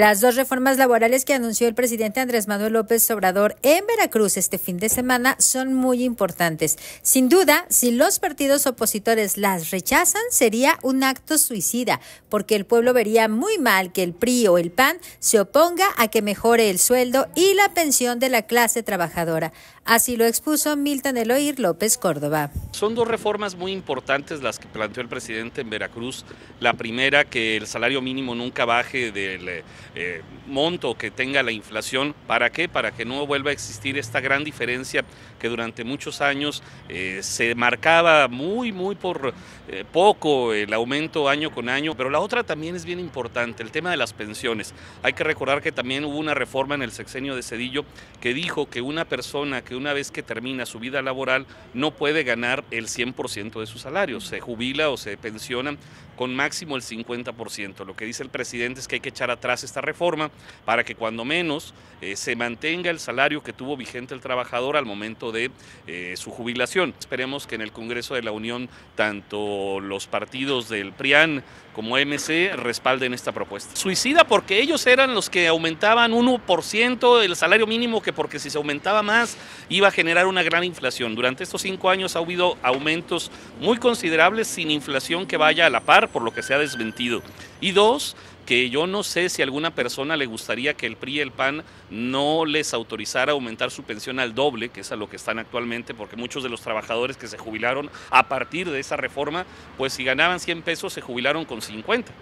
Las dos reformas laborales que anunció el presidente Andrés Manuel López Obrador en Veracruz este fin de semana son muy importantes. Sin duda, si los partidos opositores las rechazan, sería un acto suicida, porque el pueblo vería muy mal que el PRI o el PAN se oponga a que mejore el sueldo y la pensión de la clase trabajadora. Así lo expuso Milton Eloir López Córdoba. Son dos reformas muy importantes las que planteó el presidente en Veracruz. La primera, que el salario mínimo nunca baje del eh, monto que tenga la inflación. ¿Para qué? Para que no vuelva a existir esta gran diferencia que durante muchos años eh, se marcaba muy, muy por eh, poco el aumento año con año. Pero la otra también es bien importante, el tema de las pensiones. Hay que recordar que también hubo una reforma en el sexenio de Cedillo que dijo que una persona que una vez que termina su vida laboral no puede ganar el 100% de su salario, se jubila o se pensiona con máximo el 50%. Lo que dice el presidente es que hay que echar atrás esta reforma para que cuando menos eh, se mantenga el salario que tuvo vigente el trabajador al momento de eh, su jubilación. Esperemos que en el Congreso de la Unión tanto los partidos del PRIAN como MC respalden esta propuesta. Suicida porque ellos eran los que aumentaban 1% el salario mínimo que porque si se aumentaba más iba a generar una gran inflación. Durante estos cinco años ha habido aumentos muy considerables sin inflación que vaya a la par, por lo que se ha desmentido. Y dos, que yo no sé si a alguna persona le gustaría que el PRI y el PAN no les autorizara aumentar su pensión al doble, que es a lo que están actualmente, porque muchos de los trabajadores que se jubilaron a partir de esa reforma, pues si ganaban 100 pesos se jubilaron con 50.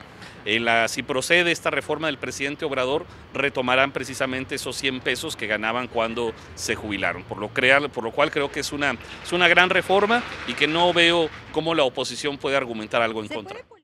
si procede esta reforma del presidente Obrador, retomarán precisamente esos 100 pesos que ganaban cuando se jubilaron, por lo, por lo cual creo que es una, es una gran reforma y que no veo cómo la oposición puede argumentar algo en contra.